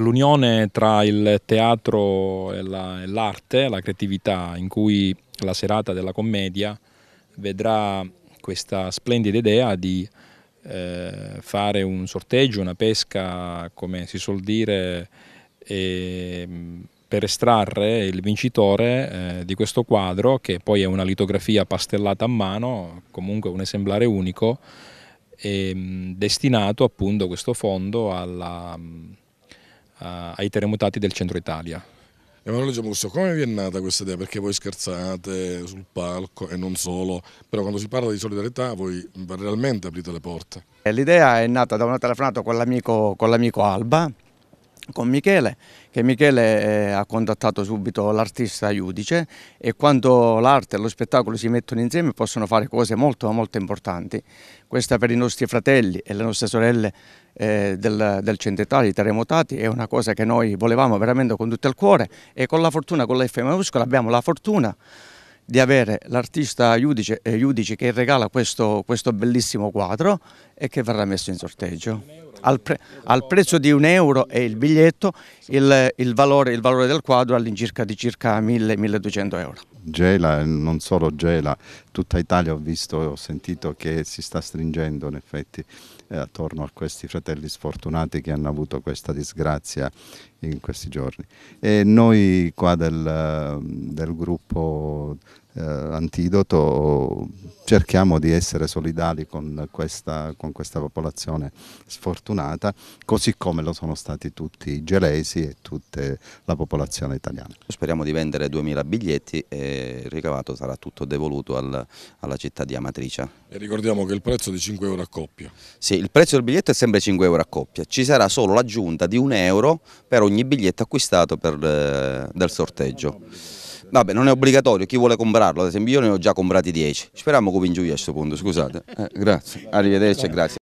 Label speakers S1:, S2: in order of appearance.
S1: L'unione tra il teatro e, l'arte, la creatività, in cui la serata della commedia vedrà questa splendida idea di eh, fare un sorteggio, una pesca, come si suol dire, e, mm, per estrarre il vincitore eh, di questo quadro, che poi è una litografia pastellata a mano, comunque un esemplare unico, e, mm, destinato appunto questo fondo alla mm, eh, ai terremotati del centro Italia.
S2: Emanuele Giamusso, come vi è nata questa idea? Perché voi scherzate sul palco e non solo, però quando si parla di solidarietà voi realmente aprite le porte.
S3: Eh, l'idea è nata da una telefonata con l'amico Alba, con Michele, che Michele eh, ha contattato subito l'artista Iudice e quando l'arte e lo spettacolo si mettono insieme possono fare cose molto molto importanti. Questa per i nostri fratelli e le nostre sorelle eh, del, del centenario, i terremotati, è una cosa che noi volevamo veramente con tutto il cuore e con la fortuna, con la F maiuscola abbiamo la fortuna di avere l'artista Iudice, eh, Judice, che regala questo, questo, bellissimo quadro e che verrà messo in sorteggio. Al, pre, al prezzo di un euro e il biglietto, il, il, valore, il valore, del quadro all'incirca di circa 1000-1200 euro
S4: gela e non solo gela, tutta Italia ho visto e ho sentito che si sta stringendo in effetti eh, attorno a questi fratelli sfortunati che hanno avuto questa disgrazia in questi giorni. E noi qua del, del gruppo eh, antidoto, cerchiamo di essere solidali con questa, con questa, popolazione sfortunata, così come lo sono stati tutti i gelesi e tutta la
S2: popolazione italiana.
S5: Speriamo di vendere 2000 biglietti e ricavato sarà tutto devoluto al, alla città di Amatricia.
S2: E ricordiamo che il prezzo è di 5 euro a coppia.
S5: Sì, il prezzo del biglietto è sempre 5 euro a coppia, ci sarà solo l'aggiunta di 1 euro per ogni biglietto acquistato per, eh, dal sorteggio. Vabbè, non è obbligatorio, chi vuole comprarlo, ad esempio io ne ho già comprati 10, speriamo che vinci io a questo punto, scusate. Eh, grazie, arrivederci e grazie.